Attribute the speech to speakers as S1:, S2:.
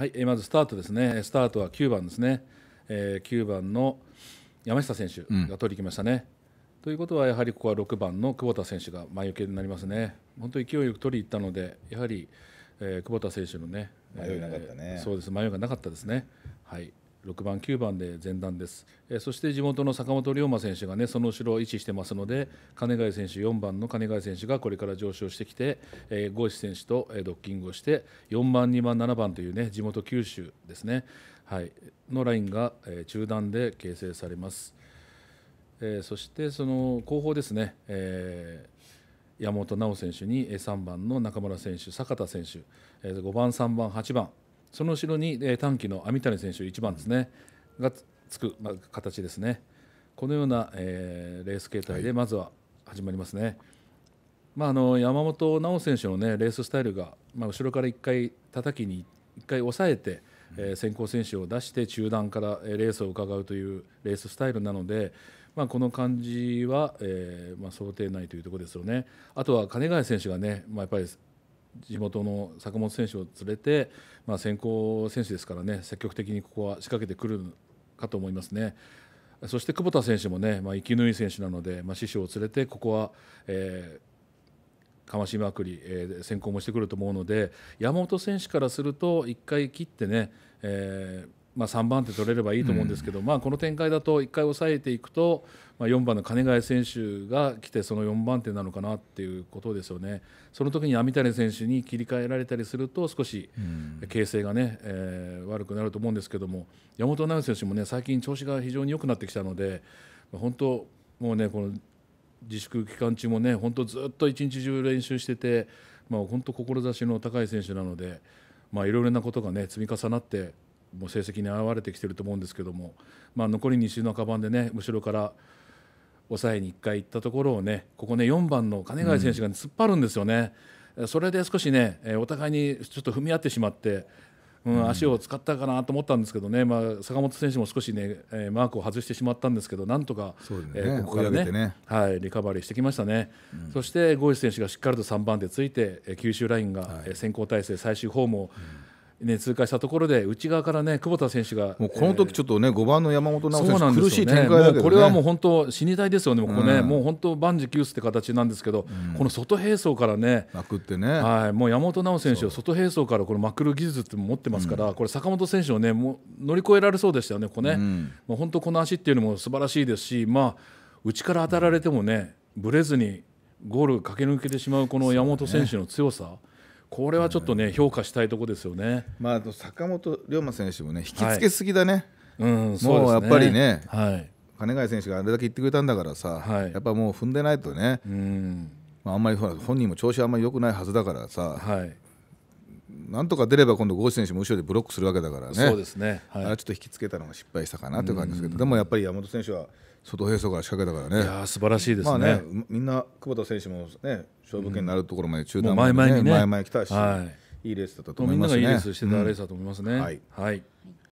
S1: はい、まずスタートですね。スタートは9番ですね。えー、9番の山下選手が取りきましたね。うん、ということはやはりここは6番の久保田選手が前受けになりますね。本当に勢いよく取りに行ったのでやはり、えー、久保田選手のね迷いなかったね、えー、そうです迷いがなかったですね。はい。6番、9番で前段です、えそして地元の坂本龍馬選手が、ね、その後ろを位置してますので、金貝選手、4番の金貝選手がこれから上昇してきて、えー、ゴ選手と、えドッキングをして、4番、2番、7番という、ね、地元九州ですね、はい、のラインが、え中段で形成されます。えそしてその後方ですね、えー山本直選手に3番の中村選手、坂田選手、5番、3番、8番その後ろに、短期の網谷選手1番ですね、うん、がつく、形ですねこのような、えー、レース形態でまずは始まりますね、はい、まあ、あの山本直選手の、ね、レーススタイルが、まあ、後ろから一回叩きに一回抑えて、うん、えー、先行選手を出して中段からレースを伺うというレーススタイルなので、まあ、この感じは、えーまあ、想定内というところですよね。あとは金貝選手がね、まあ、やっぱり地元の坂本選手を連れて、まあ、先行選手ですからね積極的にここは仕掛けてくるかと思いますね。そして久保田選手もね、まあ、生きのいい選手なので、まあ、師匠を連れてここは、えー、かましまくり、えー、先行もしてくると思うので山本選手からすると1回切ってね、えーまあ、3番手取れればいいと思うんですけど、うん、まあ、この展開だと1回抑えていくと、まあ、4番の金谷選手が来てその4番手なのかなっていうことですよねその時に網谷選手に切り替えられたりすると少し形勢がね、うん、えー、悪くなると思うんですけども山本直選手も、ね、最近調子が非常に良くなってきたので、本当もうねこの自粛期間中もね本当ずっと一日中練習してて、まあ、本当志の高い選手なので、まあ、いろいろなことが、ね、積み重なってもう成績に表れてきてると思うんですけども、まあ、残り2周の中盤でね後ろから抑えに1回行ったところをねここね4番の金貝選手が、突っ張るんですよね、うん、それで少しねお互いにちょっと踏み合ってしまって、うん、足を使ったかなと思ったんですけどね、まあ、坂本選手も少しねマークを外してしまったんですけどなんとか、ね、えー、ここからね、ね、はい、リカバリーしてきましたね、うん、そしてゴイス選手がしっかりと3番でついて九州ラインが先行体制最終ホームを、うんね、通過したところで内側からね久保田選手がもうこの時ちょっとね、えー、5番の山本直選手、ね、苦しい展開だけど、ね、これはもう本当死にたいですよね、ここね、もう本当万事休すって形なんですけど、うん、この外並走からねまくってね、はい、もう山本直選手は外並走からこのまくる技術って持ってますから、うん、これ坂本選手をねもう乗り越えられそうでしたよね、ここね、もう本当この足っていうのも素晴らしいですし、まあ、内から当たられてもねぶれずにゴール駆け抜けてしまうこの山本選手の強さ。これはちょっとね、評価したいところですよね、まあ、坂本龍馬選手もね、引きつけすぎだね、はい、うん、そう、ね、やっぱりね、はい、金貝選手があれだけ言ってくれたんだからさ、はい、やっぱもう踏んでないとね、うんまあ、あんまり本人も調子あんまり良くないはずだからさ、はい、なんとか出れば今度、ゴ郷選手も後ろでブロックするわけだからね、そうですね、はい、あちょっと引きつけたのが失敗したかなという感じですけど、でもやっぱり山本選手は外並走から仕掛けたからね、いや素晴らしいですね,、まあね、みんな久保田選手も、ね、勝負権になるところまで中断、ね、前々に、ね、前々来たし、はい、いいレースだったと思いますね。みんながいいレースしてたレースだと思いますね。はい、はい